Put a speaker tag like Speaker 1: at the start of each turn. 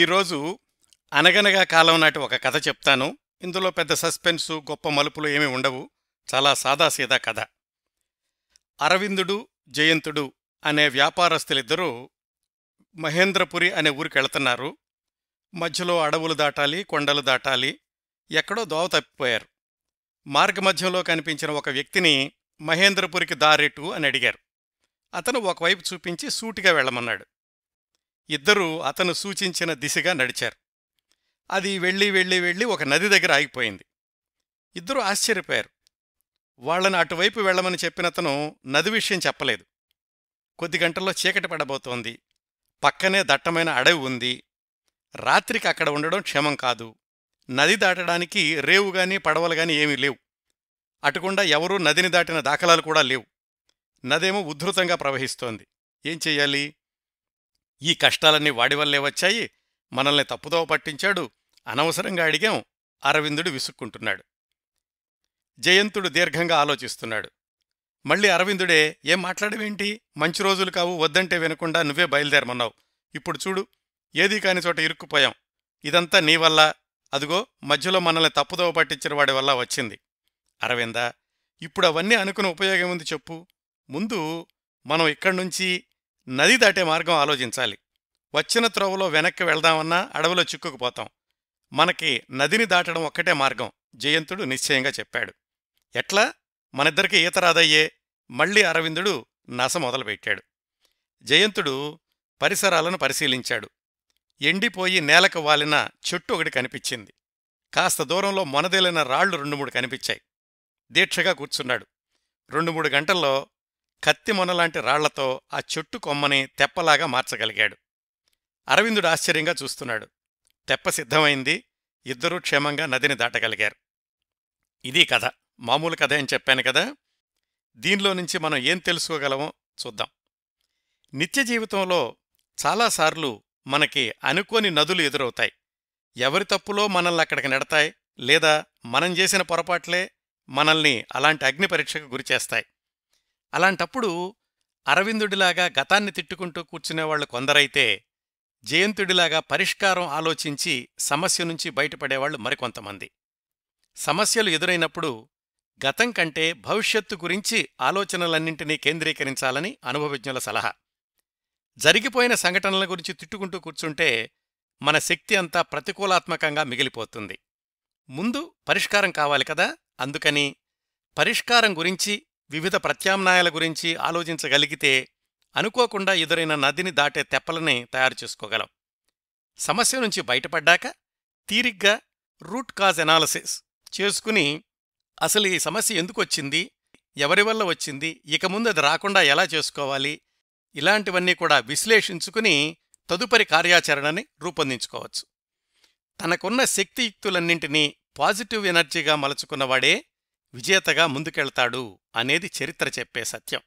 Speaker 1: ఈరోజు అనగనగా కాలం నాటి ఒక కథ చెప్తాను ఇందులో పెద్ద సస్పెన్సు గొప్ప మలుపులు ఏమీ ఉండవు చాలా సాదాసీదా కథ అరవిందుడు జయంతుడు అనే వ్యాపారస్తులిద్దరూ మహేంద్రపురి అనే వెళుతున్నారు మధ్యలో అడవులు దాటాలి కొండలు దాటాలి ఎక్కడో దోవ తప్పిపోయారు మార్గమధ్యంలో కనిపించిన ఒక వ్యక్తిని మహేంద్రపురికి దారేటు అని అడిగారు అతను ఒకవైపు చూపించి సూటిగా వెళ్ళమన్నాడు ఇద్దరూ అతను సూచించిన దిశగా నడిచారు అది వెళ్ళి వెళ్ళి వెళ్ళి ఒక నది దగ్గర ఆగిపోయింది ఇద్దరూ ఆశ్చర్యపోయారు వాళ్లను అటువైపు వెళ్లమని చెప్పినతను నది విషయం చెప్పలేదు కొద్ది గంటల్లో చీకటి పడబోతోంది పక్కనే దట్టమైన అడవి ఉంది రాత్రికి అక్కడ ఉండడం క్షేమం కాదు నది దాటడానికి రేవుగాని పడవలుగాని ఏమీ లేవు అటుకుండా ఎవరూ నదిని దాటిన దాఖలాలు కూడా లేవు నదేమో ఉద్ధృతంగా ప్రవహిస్తోంది ఏం చెయ్యాలి ఈ కష్టాలన్నీ వాడివల్లే వచ్చాయి మనల్ని తప్పుదోవ పట్టించాడు అనవసరంగా అడిగాం అరవిందుడు విసుక్కుంటున్నాడు జయంతుడు దీర్ఘంగా ఆలోచిస్తున్నాడు మళ్ళీ అరవిందుడే ఏం మాట్లాడవేంటి మంచి రోజులు కావు వద్దంటే వినకుండా నువ్వే బయలుదేరమన్నావు ఇప్పుడు చూడు ఏదీ కాని చోట ఇరుక్కుపోయాం ఇదంతా నీ వల్ల అదుగో మధ్యలో మనల్ని తప్పుదోవ పట్టించిన వాడి వల్ల వచ్చింది అరవిందా ఇప్పుడు అవన్నీ అనుకుని ఉపయోగం ఉంది చెప్పు ముందు మనం ఇక్కడి నుంచి నది దాటే మార్గం ఆలోచించాలి వచ్చిన త్రోవలో వెనక్కి వెళ్దామన్నా అడవిలో చిక్కుకుపోతాం మనకి నదిని దాటడం ఒక్కటే మార్గం జయంతుడు నిశ్చయంగా చెప్పాడు ఎట్లా మనిద్దరికీ ఈత రాదయ్యే మళ్ళీ అరవిందుడు నస మొదలుపెట్టాడు జయంతుడు పరిసరాలను పరిశీలించాడు ఎండిపోయి నేలకు వాలిన చెట్టు ఒకటి కనిపించింది కాస్త దూరంలో మొనదేలిన రాళ్లు రెండు మూడు కనిపించాయి దీక్షగా కూర్చున్నాడు రెండు మూడు గంటల్లో కత్తి మొనలాంటి రాళ్లతో ఆ చెట్టు కొమ్మని తెప్పలాగా మార్చగలిగాడు అరవిందుడు ఆశ్చర్యంగా చూస్తున్నాడు తెప్ప సిద్ధమైంది ఇద్దరూ క్షేమంగా నదిని దాటగలిగారు ఇది కథ మామూలు కథ అని చెప్పాను కదా దీనిలో నుంచి మనం ఏం తెలుసుకోగలమో చూద్దాం నిత్య జీవితంలో చాలాసార్లు మనకి అనుకోని నదులు ఎదురవుతాయి ఎవరి తప్పులో మనల్ని అక్కడికి నెడతాయి లేదా మనం చేసిన పొరపాట్లే మనల్ని అలాంటి అగ్ని పరీక్షకు గురిచేస్తాయి అలాంటప్పుడు అరవిందుడిలాగా గతాన్ని తిట్టుకుంటూ కూర్చునేవాళ్లు కొందరైతే జయంతుడిలాగా పరిష్కారం ఆలోచించి సమస్య నుంచి బయటపడేవాళ్లు మరికొంతమంది సమస్యలు ఎదురైనప్పుడు గతం కంటే భవిష్యత్తు గురించి ఆలోచనలన్నింటినీ కేంద్రీకరించాలని అనుభవజ్ఞుల సలహా జరిగిపోయిన సంఘటనల గురించి తిట్టుకుంటూ కూర్చుంటే మన శక్తి అంతా ప్రతికూలాత్మకంగా మిగిలిపోతుంది ముందు పరిష్కారం కావాలి కదా అందుకని పరిష్కారం గురించి వివిధ ప్రత్యామ్నాయాల గురించి ఆలోచించగలిగితే అనుకోకుండా ఎదురైన నదిని దాటే తెప్పలని తయారు చేసుకోగలం సమస్య నుంచి బయటపడ్డాక తీరిగ్గా రూట్ కాజ్ ఎనాలసిస్ చేసుకుని అసలు ఈ సమస్య ఎందుకు వచ్చింది ఎవరి వల్ల వచ్చింది ఇక ముందు అది రాకుండా ఎలా చేసుకోవాలి ఇలాంటివన్నీ కూడా విశ్లేషించుకుని తదుపరి కార్యాచరణని రూపొందించుకోవచ్చు తనకున్న శక్తియుక్తులన్నింటినీ పాజిటివ్ ఎనర్జీగా మలుచుకున్నవాడే విజేతగా ముందుకెళ్తాడు అనేది చరిత్ర చెప్పే సత్యం